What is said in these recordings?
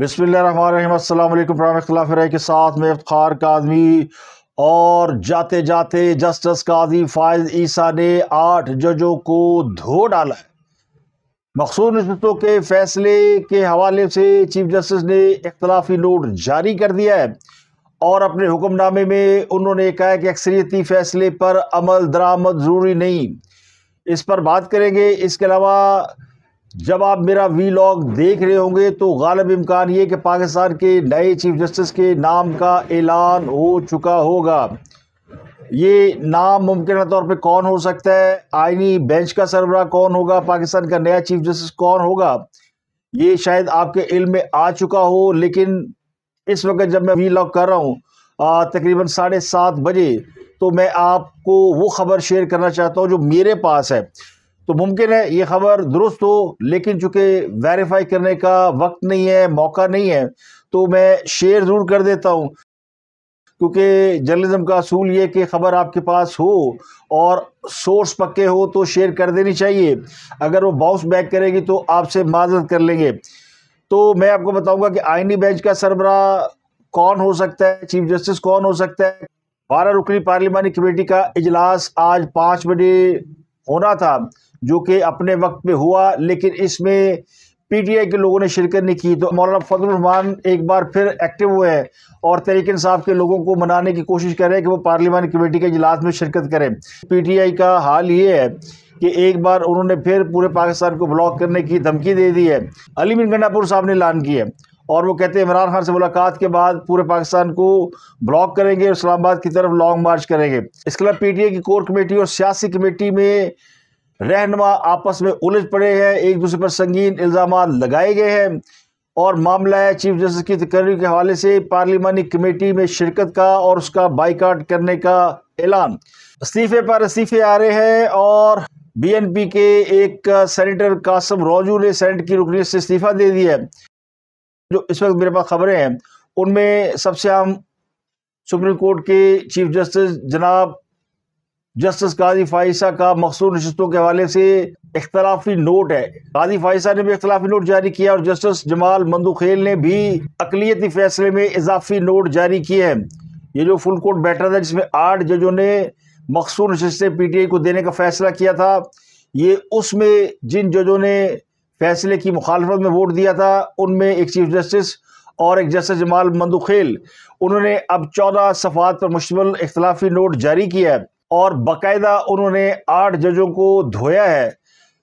बिसमीम के साथ में इफ्तार कादमी और जाते जाते जस्टिस काजी फायज ईसा ने आठ जजों को धो डाला है मखसूस नस्बतों के फैसले के हवाले से चीफ जस्टिस ने इख्तलाफी नोट जारी कर दिया है और अपने हुक्मनामे में उन्होंने कहा है कि अक्सरियती फैसले पर अमल दरामद ज़रूरी नहीं इस पर बात करेंगे इसके अलावा जब आप मेरा वी लॉग देख रहे होंगे तो गालब इम्कान ये कि पाकिस्तान के नए चीफ जस्टिस के नाम का ऐलान हो चुका होगा ये नाम मुमकिन तौर पे कौन हो सकता है आइनी बेंच का सरबरा कौन होगा पाकिस्तान का नया चीफ जस्टिस कौन होगा ये शायद आपके इल्म में आ चुका हो लेकिन इस वक्त जब मैं वी लॉग कर रहा हूँ तकरीबन साढ़े सात बजे तो मैं आपको वो ख़बर शेयर करना चाहता हूँ जो मेरे पास है तो मुमकिन है ये खबर दुरुस्त हो लेकिन चूंकि वेरीफाई करने का वक्त नहीं है मौका नहीं है तो मैं शेयर ज़रूर कर देता हूँ क्योंकि जर्नलिज्म का असूल ये कि ख़बर आपके पास हो और सोर्स पक्के हो तो शेयर कर देनी चाहिए अगर वो बाउंस बैक करेगी तो आपसे माजत कर लेंगे तो मैं आपको बताऊंगा कि आइनी बेंच का सरबरा कौन हो सकता है चीफ जस्टिस कौन हो सकता है बारह रुकनी पार्लियामानी कमेटी का इजलास आज पाँच बजे होना था जो कि अपने वक्त में हुआ लेकिन इसमें पीटीआई के लोगों ने शिरकत नहीं की तो मौलाना रहमान एक बार फिर एक्टिव हुए हैं और तहरीक इंसाफ के लोगों को मनाने की कोशिश कर रहे हैं कि वो पार्लियामानी कमेटी के इजलास में शिरकत करें पीटीआई का हाल ये है कि एक बार उन्होंने फिर पूरे पाकिस्तान को ब्लॉक करने की धमकी दे दी है अली बिन गंडापुर साहब ने ऐलान किया है और वो कहते हैं इमरान खान से मुलाकात के बाद पूरे पाकिस्तान को ब्लॉक करेंगे और इस्लामाबाद की तरफ लॉन्ग मार्च करेंगे इसके अलावा आई की कोर कमेटी और सियासी कमेटी में रहनमा आपस में उलझ पड़े हैं एक दूसरे पर संगीन इल्ज़ाम लगाए गए हैं और मामला है चीफ जस्टिस की तकर्री के हवाले से पार्लियामानी कमेटी में शिरकत का और उसका बाइकाट करने का ऐलान इस्तीफे पर इस्तीफे आ रहे हैं और बीएनपी के एक सेनेटर कासम रोजू ने सेनेट की रुकनीत से इस्तीफा दे दिया है जो इस वक्त मेरे पास खबरें हैं उनमें सबसे आम सुप्रीम कोर्ट के चीफ जस्टिस जनाब जस्टिस काजी फाइसा का मखसूर नशस्तों के हवाले से इख्तलाफी नोट है काजी फाइसा ने भी इख्तलाफी नोट जारी किया और जस्टिस जमाल मंदूखेल ने भी अकलीती फैसले में इजाफी नोट जारी किए हैं ये जो फुल कोर्ट बैठा था जिसमें आठ जजों ने मखसूर नशस्तें पी टी आई को देने का फैसला किया था ये उसमें जिन जजों ने फैसले की मुखालफत में वोट दिया था उनमें एक चीफ जस्टिस और एक जस्टिस जमाल मंदूखेल उन्होंने अब चौदह सफात पर मुश्तमल इख्तलाफी नोट जारी किया है और बाकायदा उन्होंने आठ जजों को धोया है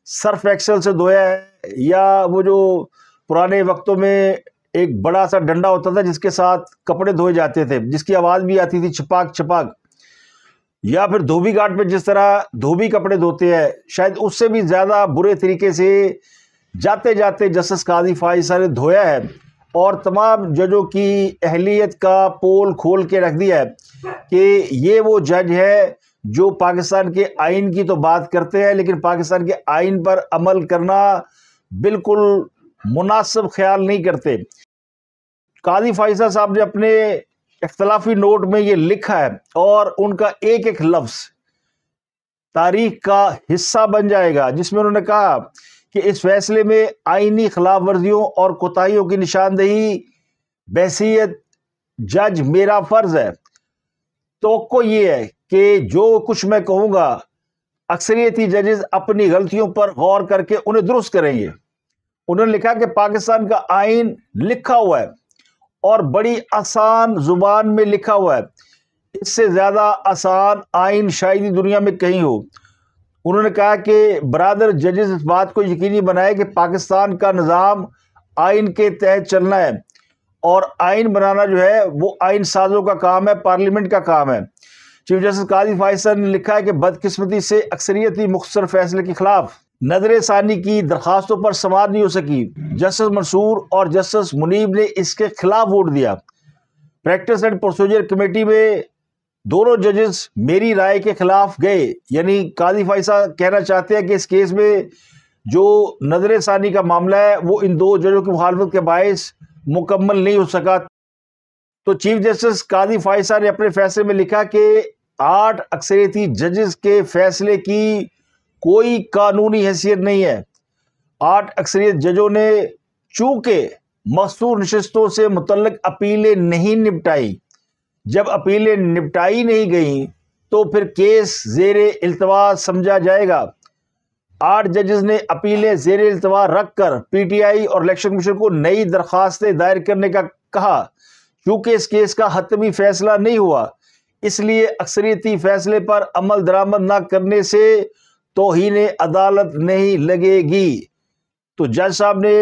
सर्फ एक्सल से धोया है या वो जो पुराने वक्तों में एक बड़ा सा डंडा होता था जिसके साथ कपड़े धोए जाते थे जिसकी आवाज़ भी आती थी छपाक छपाक या फिर धोबी घाट पर जिस तरह धोबी कपड़े धोते हैं शायद उससे भी ज़्यादा बुरे तरीके से जाते जाते जस्टिस काजी फाइसा ने धोया है और तमाम जजों की अहलियत का पोल खोल के रख दिया है कि ये वो जज है जो पाकिस्तान के आइन की तो बात करते हैं लेकिन पाकिस्तान के आइन पर अमल करना बिल्कुल मुनासिब ख्याल नहीं करते काजी फाइजा साहब ने अपने इख्तलाफी नोट में ये लिखा है और उनका एक एक लफ्ज़ तारीख का हिस्सा बन जाएगा जिसमें उन्होंने कहा कि इस फैसले में आइनी खिलाफ वर्जियों और कोताहीियों की निशानदेही बहसीत जज मेरा फ़र्ज़ है तो ये है कि जो कुछ मैं कहूंगा अक्सरियती जजेस अपनी गलतियों पर गौर करके उन्हें दुरुस्त करेंगे उन्होंने लिखा कि पाकिस्तान का आइन लिखा हुआ है और बड़ी आसान जुबान में लिखा हुआ है इससे ज़्यादा आसान आइन शायद ही दुनिया में कहीं हो उन्होंने कहा कि बरदर जजेस इस बात को यकीनी बनाए कि पाकिस्तान का निज़ाम आइन के तहत चलना है और आइन बनाना जो है वो आइन साजों का काम है पार्लियामेंट का काम है चीफ जस्टिस काजी फाइसर ने लिखा है कि बदकिस्मती से अक्सरियती मुख्तर फैसले के खिलाफ नजर सानी की दरखास्तों पर समाध नहीं हो सकी जस्टिस मंसूर और जस्टिस मुनीब ने इसके खिलाफ वोट दिया प्रैक्टिस एंड प्रोसीजर कमेटी में दोनों जजेस मेरी राय के खिलाफ गए यानी काजी फाइसा कहना चाहते हैं कि इस केस में जो नजर सानी का मामला है वो इन दो जजों की मुखालफत के बायस मुकम्मल नहीं हो सका तो चीफ जस्टिस काजी फाइसा ने अपने फैसले में लिखा कि आठ अक्सरियती जजेस के फैसले की कोई कानूनी हैसियत नहीं है आठ अक्सरियत जजों ने चूंकि मसूर नशस्तों से मुतलक अपीलें नहीं निपटाई जब अपीलें निपटाई नहीं गईं तो फिर केस जेर अल्तवा समझा जाएगा आठ जजेस ने अपीलें जेर अल्तवा रख कर पीटीआई और इलेक्शन कमीशन को नई दरखास्तें दायर करने का कहा चूंकि इस केस का हतमी फैसला नहीं हुआ इसलिए अक्सरियती फैसले पर अमल दरामद ना करने से तो ने अदालत नहीं लगेगी तो जज साहब ने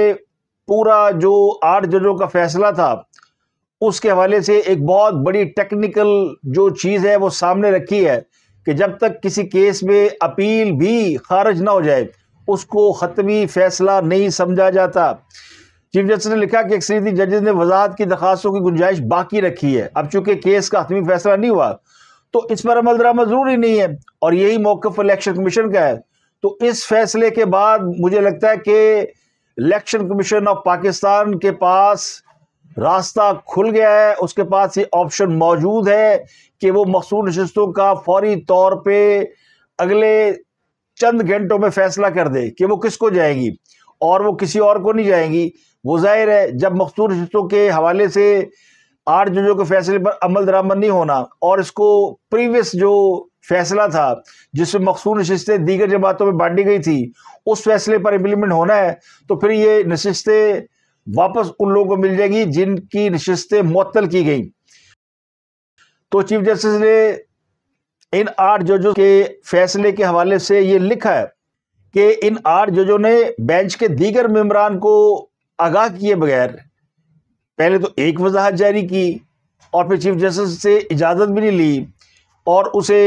पूरा जो आठ जजों का फैसला था उसके हवाले से एक बहुत बड़ी टेक्निकल जो चीज़ है वो सामने रखी है कि जब तक किसी केस में अपील भी खारिज ना हो जाए उसको हतमी फैसला नहीं समझा जाता चीफ जस्टिस ने लिखा कि अक्सरीती जजेज ने वजाहत की दरखास्तों की गुंजाइश बाकी रखी है अब चूंकि केस का हतमी फैसला नहीं हुआ तो इस पर अमल दरामद ज़रूरी नहीं है और यही मौकफ इलेक्शन कमीशन का है तो इस फैसले के बाद मुझे लगता है कि इलेक्शन कमीशन ऑफ पाकिस्तान के पास रास्ता खुल गया है उसके पास ये ऑप्शन मौजूद है कि वो मखसूल नशस्तों का फौरी तौर पर अगले चंद घंटों में फैसला कर दे कि वो किसको जाएगी और वो किसी और को नहीं जाएगी वो जाहिर है जब मखसूल नशस्तों के हवाले से आठ जजों के फैसले पर अमल दरामद नहीं होना और इसको प्रीवियस जो फैसला था जिसमें मखसूल नशस्तें दीगर जमातों में बांटी गई थी उस फैसले पर इम्प्लीमेंट होना है तो फिर ये नशस्तें वापस उन लोगों को मिल जाएगी जिनकी नशस्तें मअतल की गई तो चीफ जस्टिस ने इन आठ जजों के फैसले के हवाले से ये लिखा है कि इन आठ जजों ने बेंच के दीगर मम्बरान को आगाह किए बगैर पहले तो एक वजाहत जारी की और फिर चीफ जस्टिस से इजाज़त भी नहीं ली और उसे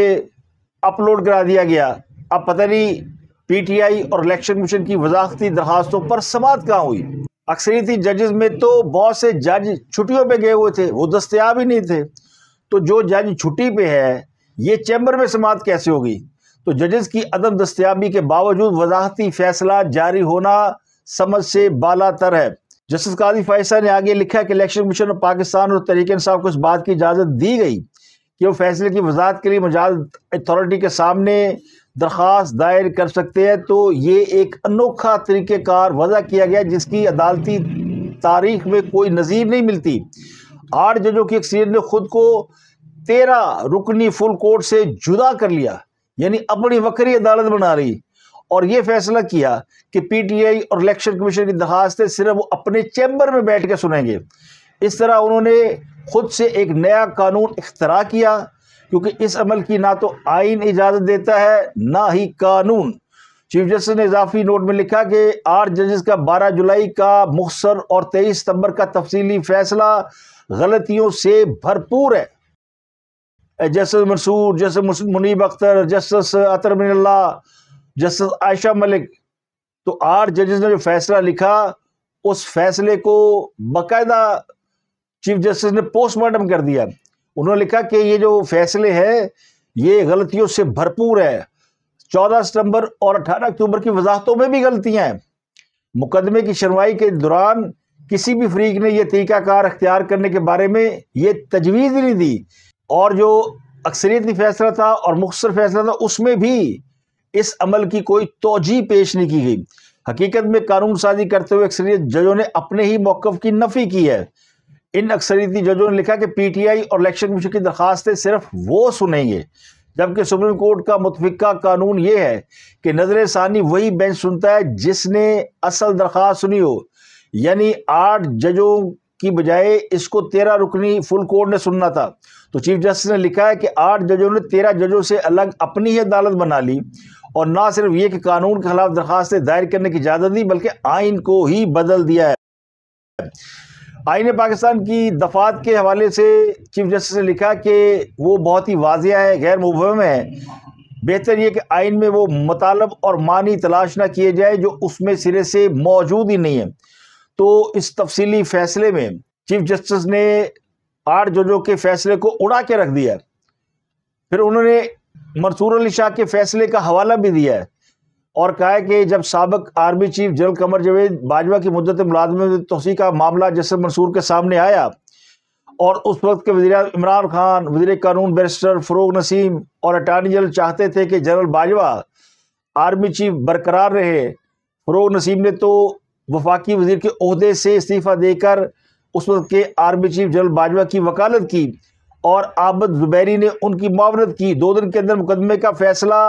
अपलोड करा दिया गया अब पता नहीं पीटीआई और इलेक्शन कमीशन की वजाहती दरखास्तों पर समात कहाँ हुई अक्सरियती जजेस में तो बहुत से जज छुट्टियों पे गए हुए थे वो दस्तियाब ही नहीं थे तो जो जज छुट्टी पे है ये चैम्बर में समात कैसे होगी तो जजेस की अदम दस्तियाबी के बावजूद वजाहती फैसला जारी होना समझ से बाला तर है जस्टिस काजी फैसा ने आगे लिखा है कि इलेक्शन कमीशन ऑफ पाकिस्तान और तरीके साहब को इस बात की इजाज़त दी गई कि वो फैसले की वजाहत के लिए मजाज अथॉरिटी के सामने दरख्वास्त दायर कर सकते हैं तो ये एक अनोखा तरीक़ेकार वजह किया गया जिसकी अदालती तारीख में कोई नज़ीर नहीं मिलती आठ जजों की अक्सरियत ने ख़ुद को तेरह रुकनी फुल कोर्ट से जुदा कर लिया यानी अपनी वक्री अदालत बना रही और यह फैसला किया कि पीटीआई और इलेक्शन कमीशन की दरखास्तें सिर्फ अपने चैम्बर में बैठ के सुनेंगे इस तरह उन्होंने खुद से एक नया कानून अख्तरा किया क्योंकि इस अमल की ना तो आइन इजाज़त देता है ना ही कानून चीफ जस्टिस ने इजाफी नोट में लिखा कि आठ जजेस का बारह जुलाई का मुखसर और तेईस सितंबर का तफसीली फैसला गलतियों से भरपूर है justice Mansoor justice Muneeb Akhtar justice Athar Minallah justice Ayesha Malik तो आठ जजेस ने जो फैसला लिखा उस फैसले को बाकायदा चीफ जस्टिस ने पोस्टमार्टम कर दिया उन्होंने लिखा कि ये जो फैसले हैं ये गलतियों से भरपूर है चौदह सितंबर और अठारह अक्टूबर की वजाहतों में भी गलतियां हैं मुकदमे की सुनवाई के दौरान किसी भी फरीक ने यह तरीकाकार अख्तियार करने के बारे में ये तजवीज़ नहीं दी और जो अक्सरीती फैसला था और मुख्तर फैसला था उसमें भी इस अमल की कोई तोजी पेश नहीं की गई हकीकत में कानून साजी करते हुए अक्सरियत जजों ने अपने ही मौकफ की नफ़ी की है इन अक्सरीती जजों ने लिखा कि पी टी आई और इलेक्शन कमीशन की दरख्वास्तें सिर्फ वो सुनेंगे जबकि सुप्रीम कोर्ट का मुतफ़ा कानून ये है कि नजर सानी वही बेंच सुनता है जिसने असल दरख्वास्त सुनी हो यानी आठ जजों की बजाय इसको तेरह रुकनी फुल कोर्ट ने सुनना था तो चीफ जस्टिस ने लिखा है कि आठ जजों ने तेरह जजों से अलग अपनी ही अदालत बना ली और ना सिर्फ ये कि कानून के खिलाफ दरखास्तें दायर करने की इजाज़त दी बल्कि आइन को ही बदल दिया है आइन पाकिस्तान की दफात के हवाले से चीफ जस्टिस ने लिखा कि वो बहुत ही वाजिया है गैर मुबम है बेहतर यह कि आइन में वो मतलब और मानी तलाश ना किए जाए जो उसमें सिरे से मौजूद ही नहीं है तो इस तफसीली फैसले में चीफ जस्टिस ने आठ जजों के फैसले को उड़ा के रख दिया फिर उन्होंने मंसूर अली शाह के फैसले का हवाला भी दिया है और कहा है कि जब सबक army chief general Qamar Javed Bajwa की मुद्दत मुलाजमत तोसी का मामला जस्टिस मंसूर के सामने आया और उस वक्त के वजीर इमरान खान वजीर कानून बैरिस्टर फ़रोग नसीम और अटारनी जनरल चाहते थे कि जनरल बाजवा आर्मी चीफ बरकरार रहे फ़रोग नसीम ने तो वफाकी वजीर के अहदे से इस्तीफ़ा देकर उस वक्त के आर्मी चीफ जनरल बाजवा की वकालत की और आबद जुबैरी ने उनकी मावनत की दो दिन के अंदर मुकदमे का फैसला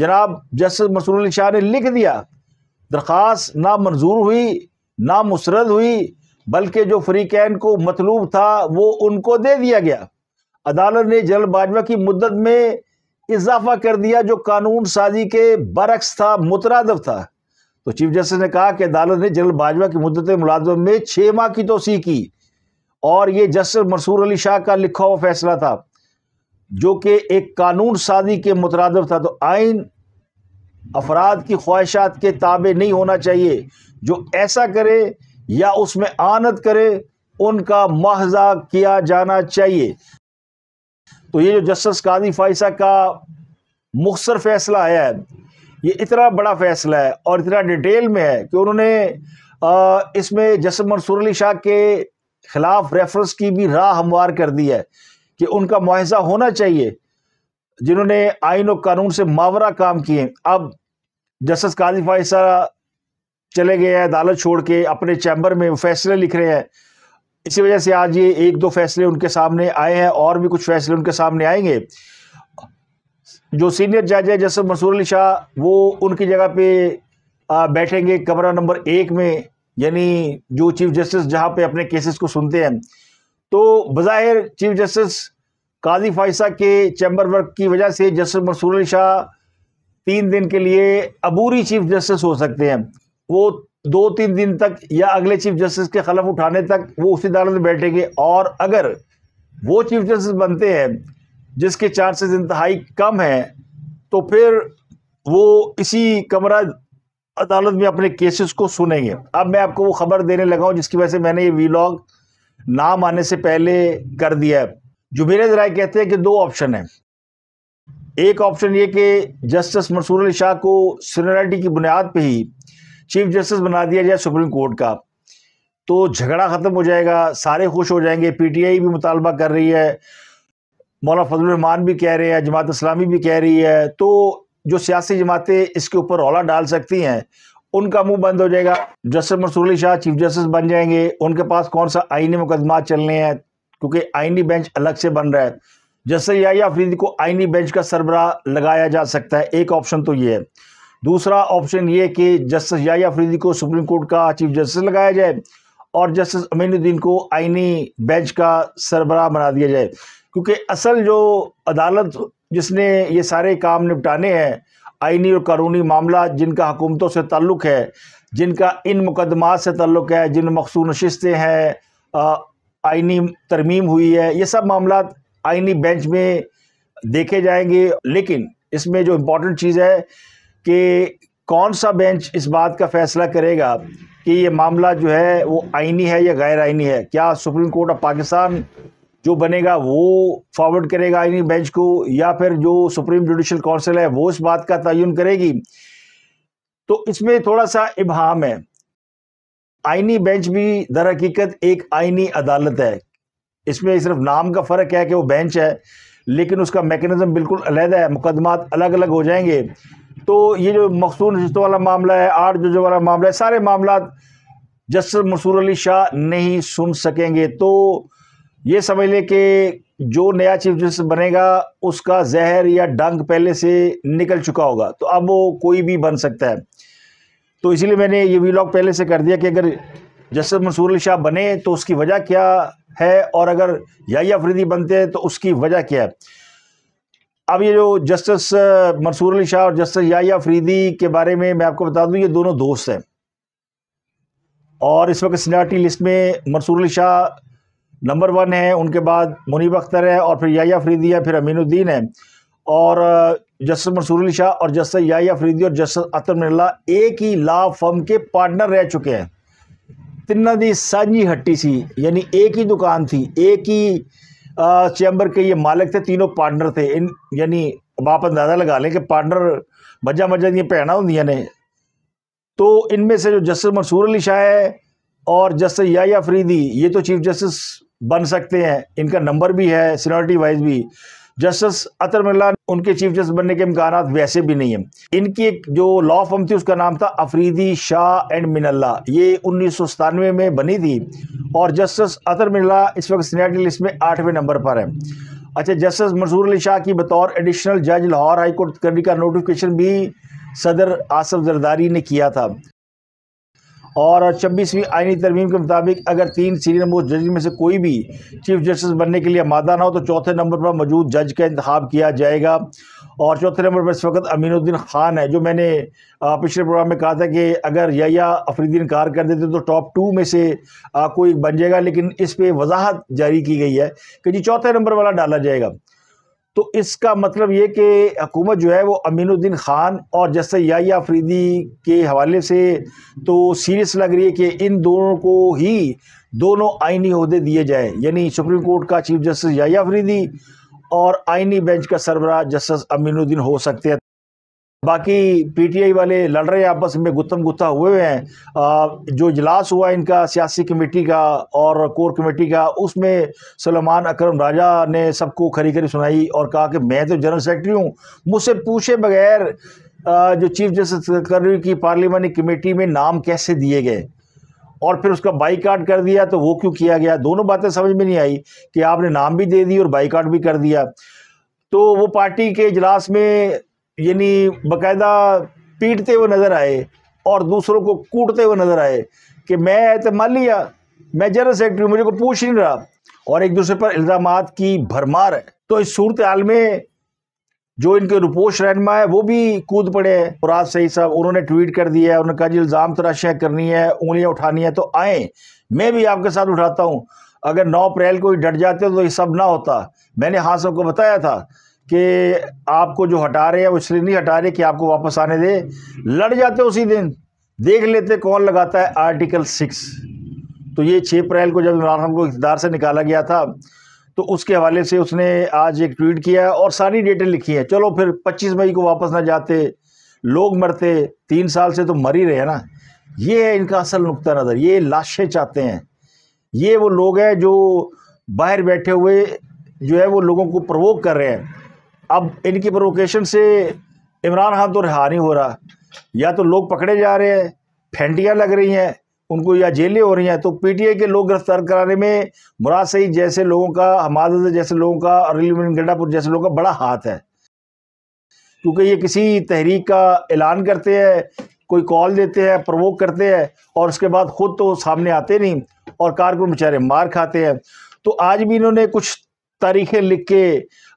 जनाब जस्टिस अली शाह ने लिख दिया दरख्वास ना मंजूर हुई ना मुसरद हुई बल्कि जो फ्रीकैन को मतलूब था वो उनको दे दिया गया अदालत ने जनरल बाजवा की मुद्दत में इजाफा कर दिया जो कानून साजी के बरक्स था मुतरदफ था तो चीफ जस्टिस ने कहा कि अदालत ने जनरल बाजवा की मुद्दत मुलाजमत में छः माह की तोसी की और ये जस्टिस मंसूर अली शाह का लिखा हुआ फैसला था जो कि एक कानून साजी के मुतरद था तो आइन अफराद की ख्वाहिशात के ताबे नहीं होना चाहिए जो ऐसा करे या उसमें आनत करे उनका मुआवजा किया जाना चाहिए तो ये जो जस्टिस कादी फाइसा का मुखसर फैसला आया है ये इतना बड़ा फैसला है और इतना डिटेल में है कि उन्होंने इसमें जसम मंसूर अली शाह के खिलाफ रेफरेंस की भी राह हमवार कर दी है कि उनका मुआवजा होना चाहिए जिन्होंने आइन और कानून से मावरा काम किए अब जस्टिस काजी फाइसा चले गए हैं अदालत छोड़ के अपने चैम्बर में फैसले लिख रहे हैं इसी वजह से आज ये एक दो फैसले उनके सामने आए हैं और भी कुछ फैसले उनके सामने आएंगे जो सीनियर जज है जैसे मंसूर अली शाह वो उनकी जगह पे बैठेंगे कमरा नंबर एक में यानी जो चीफ जस्टिस जहाँ पे अपने केसेस को सुनते हैं तो बज़ाहिर चीफ जस्टिस काजी फाइसा के चैम्बर वर्क की वजह से जस्टिस मंसूर अली शाह तीन दिन के लिए अबूरी चीफ जस्टिस हो सकते हैं वो दो तीन दिन तक या अगले चीफ जस्टिस के खलफ उठाने तक वो उसी अदालत में बैठेंगे और अगर वो चीफ जस्टिस बनते हैं जिसके चांसेस इंतहाई कम हैं तो फिर वो इसी कमरा अदालत में अपने केसेस को सुनेंगे अब मैं आपको वो खबर देने लगा हूँ जिसकी वजह से मैंने ये वीलॉग नाम आने से पहले कर दिया है जुबेर राय कहते हैं कि दो ऑप्शन हैं एक ऑप्शन ये कि जस्टिस मंसूर अली शाह को सीनियरिटी की बुनियाद पे ही चीफ जस्टिस बना दिया जाए सुप्रीम कोर्ट का तो झगड़ा ख़त्म हो जाएगा सारे खुश हो जाएंगे पीटीआई भी मुतालबा कर रही है मौला रहमान भी कह रहे हैं जमात इस्लामी भी कह रही है तो जो सियासी जमातें इसके ऊपर रौला डाल सकती हैं उनका मुंह बंद हो जाएगा justice Mansoor Ali Shah chief justice बन जाएंगे उनके पास कौन सा आइनी मुकदमा चलने हैं क्योंकि आइनी बेंच अलग से बन रहा है जस्टिस याया अफरीदी को आइनी बेंच का सरबरा लगाया जा सकता है एक ऑप्शन तो ये है दूसरा ऑप्शन ये कि जस्टिस याया अफरीदी को सुप्रीम कोर्ट का चीफ जस्टिस लगाया जाए और जस्टिस अमीनुद्दीन को आइनी बेंच का सरबरा बना दिया जाए क्योंकि असल जो अदालत जिसने ये सारे काम निपटाने हैं आइनी और कानूनी मामला जिनका हुकूमतों से ताल्लुक़ है जिनका इन मुकदमात से ताल्लुक़ है जिन मखसूस नशस्तें हैं आइनी तरमीम हुई है ये सब मामला आइनी बेंच में देखे जाएंगे लेकिन इसमें जो इम्पोर्टेंट चीज़ है कि कौन सा बेंच इस बात का फ़ैसला करेगा कि ये मामला जो है वो आइनी है या गैर आइनी है क्या सुप्रीम कोर्ट ऑफ पाकिस्तान जो बनेगा वो फॉरवर्ड करेगा आईनी बेंच को या फिर जो सुप्रीम जुडिशल काउंसिल है वो इस बात का तयन करेगी तो इसमें थोड़ा सा इबहम है आइनी बेंच भी दर हकीकत एक आइनी अदालत है इसमें सिर्फ नाम का फ़र्क है कि वो बेंच है लेकिन उसका मेकनिज़म बिल्कुल अलहदा है मुकदमात अलग अलग हो जाएंगे तो ये जो मखसून रिश्तों वाला मामला है आठ जजों वाला मामला है सारे मामला जस्टिस मसूर अली शाह नहीं सुन सकेंगे तो ये समझ लें कि जो नया चीफ जस्टिस बनेगा उसका जहर या डंग पहले से निकल चुका होगा तो अब वो कोई भी बन सकता है तो इसलिए मैंने ये वीलॉग पहले से कर दिया कि अगर जस्टिस मंसूर अली शाह बने तो उसकी वजह क्या है और अगर याही अफरीदी बनते हैं तो उसकी वजह क्या है अब ये जो जस्टिस मंसूर अली शाह और जस्टिस याही अफरीदी के बारे में मैं आपको बता दूं ये दोनों दोस्त हैं और इस वक्त सीनियरिटी लिस्ट में मंसूर अली शाह नंबर वन है उनके बाद मुनीब अख्तर है और फिर याया फरीदी है फिर अमीनुद्दीन है और जस्टिस मंसूर अली शाह और जस्टिस याया फरीदी और जस्टिस अतर मिल्ला एक ही ला फर्म के पार्टनर रह चुके हैं तिन्ना दी साझी हट्टी सी यानी एक ही दुकान थी एक ही चैम्बर के ये मालिक थे तीनों पार्टनर थे इन यानी बाप अंदाज़ा लगा लें कि पार्टनर मजा मजा दी भैन होंगे ने तो इनमें से जो जस्टिस मंसूर अली शाह है और जस्टिस याया फरीदी ये तो चीफ जस्टिस बन सकते हैं इनका नंबर भी है सीनियरिटी वाइज भी जस्टिस अतर मिल्ला उनके चीफ जस्टिस बनने के इम्कान वैसे भी नहीं है इनकी एक जो लॉ फर्म थी उसका नाम था अफरीदी शाह एंड मिनल्ला ये उन्नीस सौ में बनी थी और जस्टिस अतर मिल्ला इस वक्त सीनियरिटी लिस्ट में आठवें नंबर पर है अच्छा जस्टिस मंसूर अली शाह की बतौर एडिशनल जज लाहौर हाईकोर्ट करने का नोटिफिकेशन भी सदर आसफ जरदारी ने किया था और छब्बीसवीं आइनी तरमीम के मुताबिक अगर तीन सीनियर मोस्ट जज में से कोई भी चीफ जस्टिस बनने के लिए मादा ना हो तो चौथे नंबर पर मौजूद जज का इंतब किया जाएगा और चौथे नंबर पर इस वक्त अमीनुद्दीन ख़ान है जो मैंने पिछले प्रोग्राम में कहा था कि अगर या अफरीदीन कार कर देते तो टॉप टू में से कोई बन जाएगा लेकिन इस पर वजाहत जारी की गई है कि जी चौथे नंबर वाला डाला जाएगा तो इसका मतलब ये कि हुकूमत जो है वो अमीनुद्दीन ख़ान और जैसे या फरीदी के हवाले से तो सीरियस लग रही है कि इन दोनों को ही दोनों आइनी अहदे दिए जाए यानी सुप्रीम कोर्ट का चीफ जस्टिस या फरीदी और आइनी बेंच का सरबराह जस्टिस अमीनुद्दीन हो सकते हैं बाकी पीटीआई वाले लड़ रहे आपस में गुत्थम गुत्था हुए हैं जो इजलास हुआ इनका सियासी कमेटी का और कोर कमेटी का उसमें सलमान अकरम राजा ने सबको खरी खरी सुनाई और कहा कि मैं तो जनरल सेक्रेटरी हूँ मुझसे पूछे बगैर जो चीफ जस्टिस सेक्रेटरी की पार्लियामानी कमेटी में नाम कैसे दिए गए और फिर उसका बाईकाट कर दिया तो वो क्यों किया गया दोनों बातें समझ में नहीं आई कि आपने नाम भी दे दी और बाईकाट भी कर दिया तो वो पार्टी के इजलास में यानी बकायदा पीटते हुए नज़र आए और दूसरों को कूटते हुए नज़र आए कि मैं तो मान लिया मैं जनरल सेक्रेटरी मुझे को पूछ नहीं रहा और एक दूसरे पर इल्ज़ाम की भरमार है तो इस सूरत हाल में जो इनके रुपोश रहनमा है वो भी कूद पड़े हैं मुराद सही साहब उन्होंने ट्वीट कर दिया है उन्होंने कहा जी इल्ज़ाम तराशियाँ तो करनी है उंगलियाँ उठानी है तो आए मैं भी आपके साथ उठाता हूँ अगर नौ अप्रैल को ही डट जाते तो ये सब ना होता मैंने हाँ सबको बताया था कि आपको जो हटा रहे हैं वो इसलिए नहीं हटा रहे कि आपको वापस आने दे लड़ जाते उसी दिन देख लेते कौन लगाता है आर्टिकल सिक्स तो ये छः अप्रैल को जब इमरान खान को इकदार से निकाला गया था तो उसके हवाले से उसने आज एक ट्वीट किया और सारी डेटें लिखी हैं चलो फिर 25 मई को वापस ना जाते लोग मरते तीन साल से तो मर ही रहे हैं ना ये है इनका असल नुकता नज़र ये लाशें चाहते हैं ये वो लोग हैं जो बाहर बैठे हुए जो है वो लोगों को प्रवोक कर रहे हैं अब इनकी प्रोवोकेशन से इमरान खान तो रहा नहीं हो रहा या तो लोग पकड़े जा रहे हैं फेंटियाँ लग रही हैं उनको या जेलें हो रही हैं तो पीटीआई के लोग गिरफ्तार कराने में मुराद सईद जैसे लोगों का हमाद जैसे लोगों का और गड्डापुर जैसे लोगों का बड़ा हाथ है क्योंकि ये किसी तहरीक का ऐलान करते हैं कोई कॉल देते हैं प्रवोक करते हैं और उसके बाद ख़ुद तो सामने आते नहीं और कारकुन बेचारे मार खाते हैं तो आज भी इन्होंने कुछ तारीखें लिख के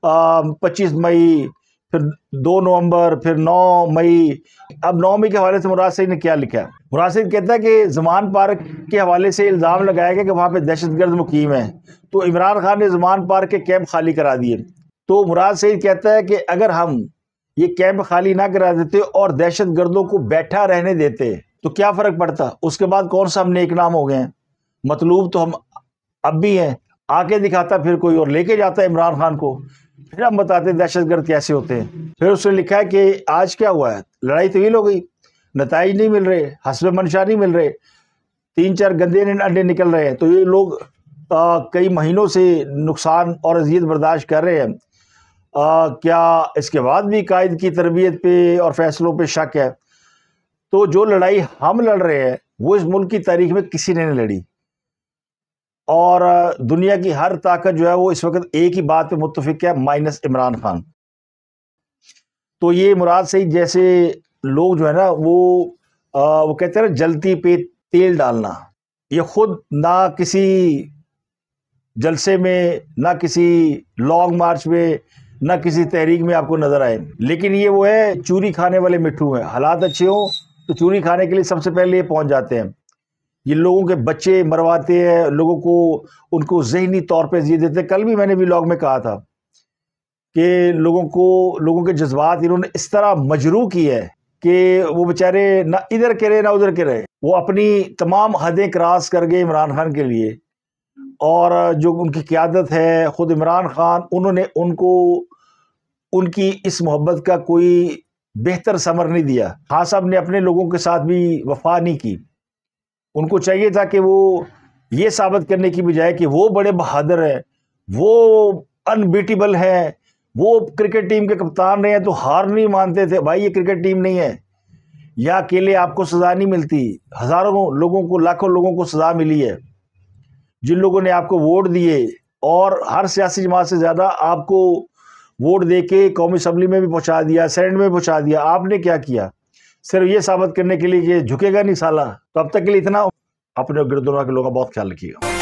पच्चीस मई फिर दो नवंबर फिर नौ मई अब नौ मई के हवाले से मुराद सईद ने क्या लिखा है मुराद सईद कहता है कि जमान पार्क के हवाले से इल्ज़ाम लगाया गया कि वहाँ पे दहशत गर्द मुकीम है तो इमरान खान ने जमान पार्क के कैंप खाली करा दिए तो मुराद सईद कहता है कि अगर हम ये कैंप खाली ना करा देते और दहशत गर्दों को बैठा रहने देते तो क्या फ़र्क पड़ता उसके बाद कौन सा हम नेक नाम हो गए मतलूब तो हम अब भी हैं आके दिखाता फिर कोई और लेके जाता है इमरान खान को फिर हम बताते दहशत गर्द कैसे होते हैं फिर उसने लिखा है कि आज क्या हुआ है लड़ाई तवील तो हो गई नतज नहीं मिल रहे हसब मनशा नहीं मिल रहे तीन चार गंदे अंडे निकल रहे हैं तो ये लोग आ, कई महीनों से नुकसान और अजियत बर्दाश्त कर रहे हैं आ, क्या इसके बाद भी कायद की तरबियत पे और फैसलों पे शक है तो जो लड़ाई हम लड़ रहे हैं वो इस मुल्क की तारीख में किसी ने नहीं लड़ी और दुनिया की हर ताकत जो है वो इस वक्त एक ही बात पे मुतफिक है माइनस इमरान खान तो ये मुराद सही जैसे लोग जो है ना वो आ, वो कहते हैं ना जलती पे तेल डालना ये खुद ना किसी जलसे में ना किसी लॉन्ग मार्च में ना किसी तहरीक में आपको नज़र आए लेकिन ये वो है चूरी खाने वाले मिठू हैं हालात अच्छे हों तो चूरी खाने के लिए सबसे पहले ये पहुंच जाते हैं ये लोगों के बच्चे मरवाते हैं लोगों को उनको जहनी तौर पे जी देते हैं कल भी मैंने व्लॉग में कहा था कि लोगों को लोगों के जज्बात इन्होंने इस तरह मजरू की है कि वो बेचारे ना इधर के रहे ना उधर के रहे वो अपनी तमाम हदें क्रॉस कर गए इमरान खान के लिए और जो उनकी क्यादत है ख़ुद इमरान खान उन्होंने उनको उनकी इस मोहब्बत का कोई बेहतर समर नहीं दिया खास साहब ने अपने लोगों के साथ भी वफा नहीं की उनको चाहिए था कि वो ये साबित करने की बजाय कि वो बड़े बहादुर हैं वो अनबीटेबल हैं वो क्रिकेट टीम के कप्तान रहे हैं तो हार नहीं मानते थे भाई ये क्रिकेट टीम नहीं है या अकेले आपको सज़ा नहीं मिलती हज़ारों लोगों को लाखों लोगों को सज़ा मिली है जिन लोगों ने आपको वोट दिए और हर सियासी जमात से ज़्यादा आपको वोट दे के कौमी असम्बली में भी पहुँचा दिया सेनेट में पहुँचा दिया आपने क्या किया सिर्फ ये साबित करने के लिए कि झुकेगा नहीं साला तो अब तक के लिए इतना अपने गिरदोरा के लोगों का बहुत ख्याल रखिएगा